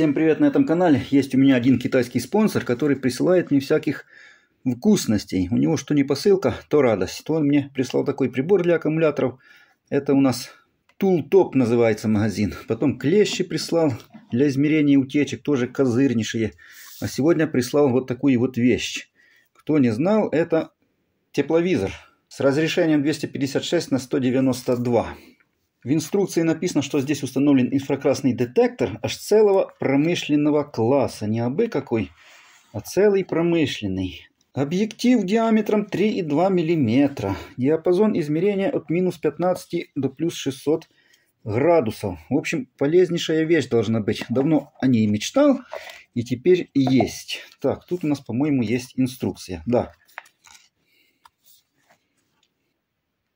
Всем привет на этом канале. Есть у меня один китайский спонсор, который присылает мне всяких вкусностей. У него что не посылка, то радость. То он мне прислал такой прибор для аккумуляторов. Это у нас Тултоп называется магазин. Потом клещи прислал для измерения утечек, тоже козырнейшие. А сегодня прислал вот такую вот вещь. Кто не знал, это тепловизор с разрешением 256 на 192. В инструкции написано, что здесь установлен инфракрасный детектор аж целого промышленного класса. Не абы какой, а целый промышленный. Объектив диаметром 3,2 мм. Диапазон измерения от минус 15 до плюс 600 градусов. В общем, полезнейшая вещь должна быть. Давно о ней мечтал и теперь есть. Так, тут у нас, по-моему, есть инструкция. Да.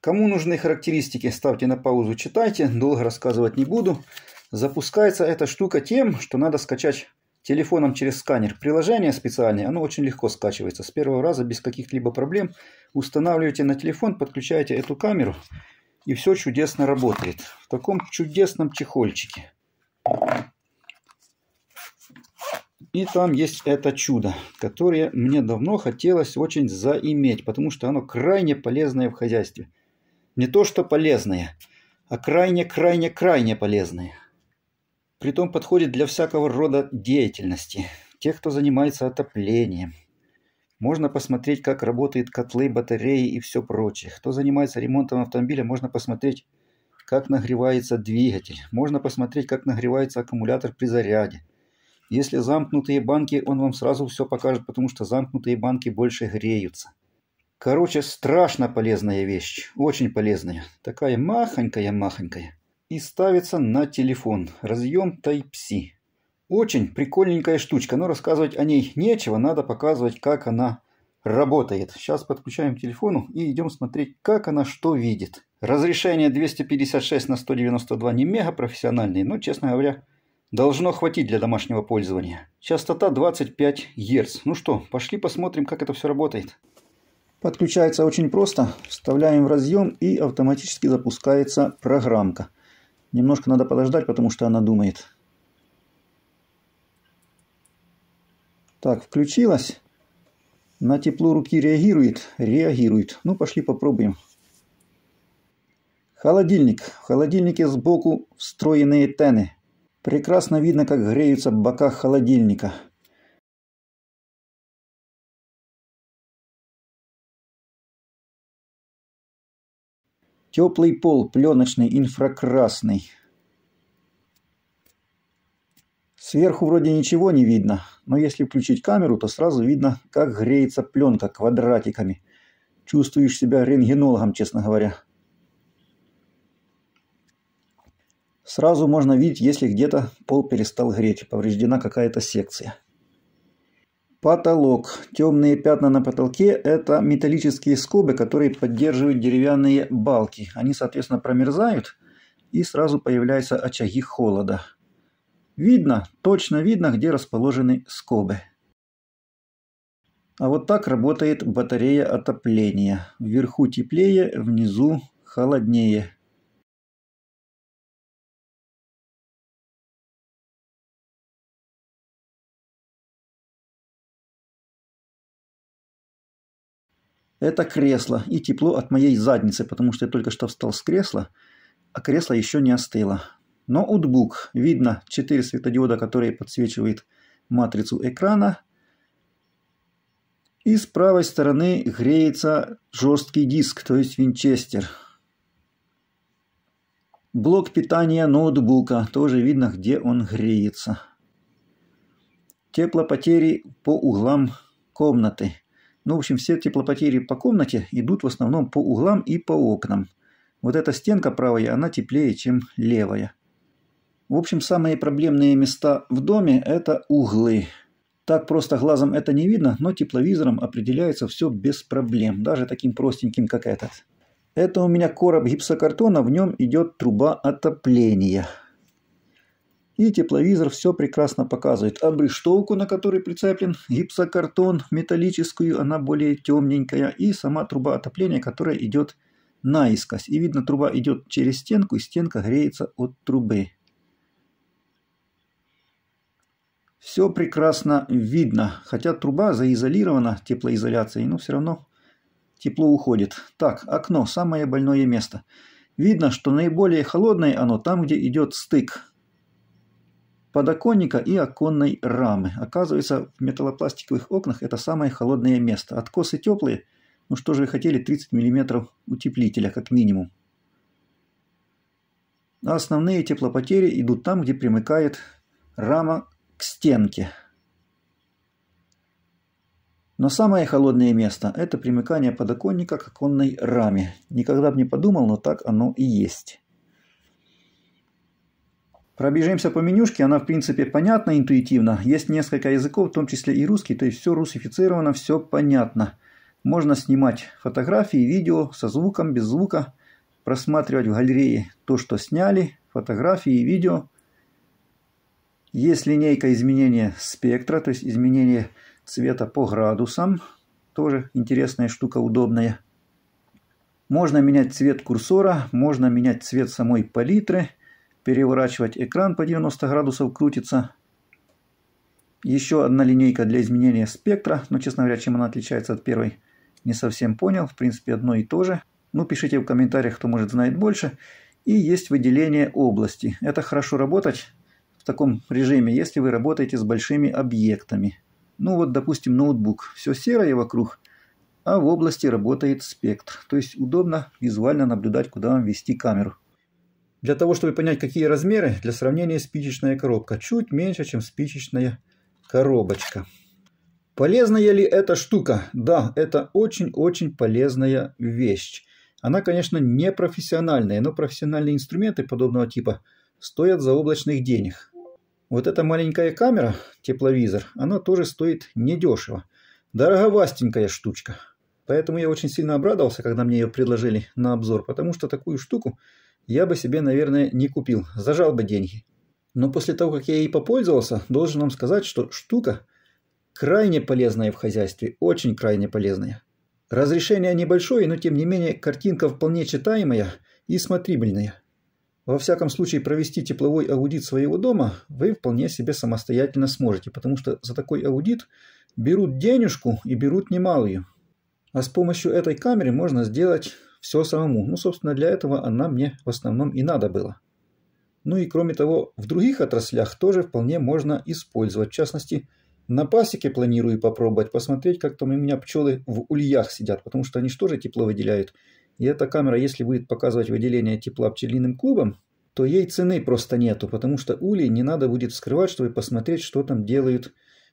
Кому нужны характеристики, ставьте на паузу, читайте. Долго рассказывать не буду. Запускается эта штука тем, что надо скачать телефоном через сканер. Приложение специальное, оно очень легко скачивается. С первого раза без каких-либо проблем. Устанавливаете на телефон, подключаете эту камеру. И все чудесно работает. В таком чудесном чехольчике. И там есть это чудо, которое мне давно хотелось очень заиметь, потому что оно крайне полезное в хозяйстве. Не то что полезные, а крайне-крайне-крайне полезные. Притом подходит для всякого рода деятельности, тех, кто занимается отоплением. Можно посмотреть, как работают котлы, батареи и все прочее. Кто занимается ремонтом автомобиля, можно посмотреть, как нагревается двигатель. Можно посмотреть, как нагревается аккумулятор при заряде. Если замкнутые банки, он вам сразу все покажет, потому что замкнутые банки больше греются. Короче, страшно полезная вещь, очень полезная. Такая махонькая-махонькая. И ставится на телефон, разъем Type-C. Очень прикольненькая штучка, но рассказывать о ней нечего, надо показывать, как она работает. Сейчас подключаем к телефону и идем смотреть, как она что видит. Разрешение 256 на 192 не мега профессиональный, но, честно говоря, должно хватить для домашнего пользования. Частота 25 Гц. Ну что, пошли посмотрим, как это все работает. Подключается очень просто. Вставляем в разъем и автоматически запускается программка. Немножко надо подождать, потому что она думает. Так, включилась. На тепло руки реагирует? Реагирует. Ну, пошли попробуем. Холодильник. В холодильнике сбоку встроенные тены. Прекрасно видно, как греются бока холодильника. Теплый пол, пленочный, инфракрасный. Сверху вроде ничего не видно, но если включить камеру, то сразу видно, как греется пленка квадратиками. Чувствуешь себя рентгенологом, честно говоря. Сразу можно видеть, если где-то пол перестал греть, повреждена какая-то секция. Потолок. Темные пятна на потолке – это металлические скобы, которые поддерживают деревянные балки. Они, соответственно, промерзают, и сразу появляются очаги холода. Видно, точно видно, где расположены скобы. А вот так работает батарея отопления. Вверху теплее, внизу холоднее. Это кресло и тепло от моей задницы, потому что я только что встал с кресла, а кресло еще не остыло. Ноутбук. Видно 4 светодиода, которые подсвечивают матрицу экрана. И с правой стороны греется жесткий диск, то есть винчестер. Блок питания ноутбука. Тоже видно, где он греется. Теплопотери по углам комнаты. Ну, в общем, все теплопотери по комнате идут в основном по углам и по окнам. Вот эта стенка правая, она теплее, чем левая. В общем, самые проблемные места в доме – это углы. Так просто глазом это не видно, но тепловизором определяется все без проблем, даже таким простеньким, как этот. Это у меня короб гипсокартона, в нем идет труба отопления. И тепловизор все прекрасно показывает. Обрештовку, на которой прицеплен гипсокартон металлическую, она более темненькая. И сама труба отопления, которая идет наискось. И видно, труба идет через стенку, и стенка греется от трубы. Все прекрасно видно. Хотя труба заизолирована теплоизоляцией, но все равно тепло уходит. Так, окно, самое больное место. Видно, что наиболее холодное оно там, где идет стык подоконника и оконной рамы. Оказывается, в металлопластиковых окнах это самое холодное место. Откосы теплые, ну что же вы хотели 30 мм утеплителя как минимум. А основные теплопотери идут там, где примыкает рама к стенке. Но самое холодное место – это примыкание подоконника к оконной раме. Никогда бы не подумал, но так оно и есть. Пробежимся по менюшке, она в принципе понятна интуитивно. Есть несколько языков, в том числе и русский, то есть все русифицировано, все понятно. Можно снимать фотографии, видео со звуком, без звука, просматривать в галерее то, что сняли, фотографии и видео. Есть линейка изменения спектра, то есть изменение цвета по градусам. Тоже интересная штука, удобная. Можно менять цвет курсора, можно менять цвет самой палитры – переворачивать экран по 90 градусов крутится. Еще одна линейка для изменения спектра, но, честно говоря, чем она отличается от первой, не совсем понял. В принципе, одно и то же. Ну, пишите в комментариях, кто может знает больше. И есть выделение области. Это хорошо работать в таком режиме, если вы работаете с большими объектами. Ну вот, допустим, ноутбук. Все серое вокруг, а в области работает спектр. То есть удобно визуально наблюдать, куда вам вести камеру. Для того, чтобы понять, какие размеры, для сравнения спичечная коробка. Чуть меньше, чем спичечная коробочка. Полезная ли эта штука? Да, это очень-очень полезная вещь. Она, конечно, не профессиональная, но профессиональные инструменты подобного типа стоят за облачных денег. Вот эта маленькая камера, тепловизор, она тоже стоит недешево. Дороговастенькая штучка. Поэтому я очень сильно обрадовался, когда мне ее предложили на обзор, потому что такую штуку я бы себе, наверное, не купил, зажал бы деньги. Но после того, как я ей попользовался, должен вам сказать, что штука крайне полезная в хозяйстве, очень крайне полезная. Разрешение небольшое, но тем не менее картинка вполне читаемая и смотрибельная. Во всяком случае, провести тепловой аудит своего дома вы вполне себе самостоятельно сможете, потому что за такой аудит берут денежку и берут немалую. А с помощью этой камеры можно сделать все самому. Ну, собственно, для этого она мне в основном и надо было. Ну и кроме того, в других отраслях тоже вполне можно использовать. В частности, на пасеке планирую попробовать, посмотреть, как там у меня пчелы в ульях сидят, потому что они же тоже тепло выделяют. И эта камера, если будет показывать выделение тепла пчелиным клубом, то ей цены просто нету, потому что улей не надо будет вскрывать, чтобы посмотреть, что там делают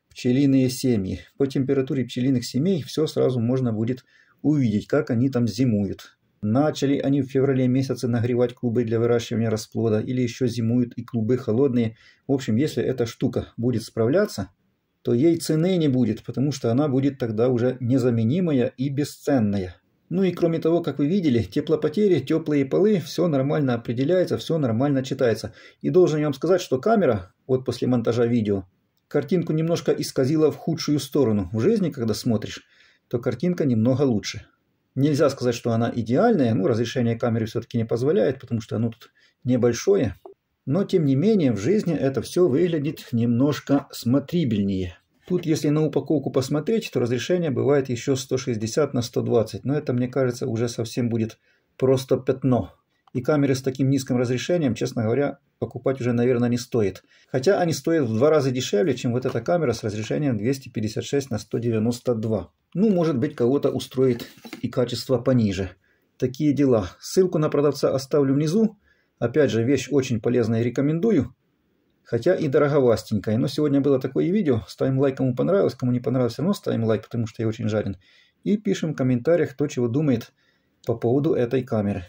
пчелиные семьи. По температуре пчелиных семей все сразу можно будет увидеть, как они там зимуют. Начали они в феврале месяце нагревать клубы для выращивания расплода, или еще зимуют и клубы холодные. В общем, если эта штука будет справляться, то ей цены не будет, потому что она будет тогда уже незаменимая и бесценная. Ну и кроме того, как вы видели, теплопотери, теплые полы, все нормально определяется, все нормально читается. И должен я вам сказать, что камера, вот после монтажа видео, картинку немножко исказила в худшую сторону. В жизни, когда смотришь, то картинка немного лучше. Нельзя сказать, что она идеальная, ну, разрешение камеры все-таки не позволяет, потому что оно тут небольшое. Но, тем не менее, в жизни это все выглядит немножко смотрибельнее. Тут, если на упаковку посмотреть, то разрешение бывает еще 160 на 120, но это, мне кажется, уже совсем будет просто пятно. И камеры с таким низким разрешением, честно говоря, покупать уже, наверное, не стоит. Хотя они стоят в два раза дешевле, чем вот эта камера с разрешением 256 на 192. Ну, может быть, кого-то устроит и качество пониже. Такие дела. Ссылку на продавца оставлю внизу. Опять же, вещь очень полезная и рекомендую. Хотя и дороговастенькая. Но сегодня было такое видео. Ставим лайк, кому понравилось. Кому не понравилось, все равно ставим лайк, потому что я очень жарен. И пишем в комментариях, кто чего думает по поводу этой камеры.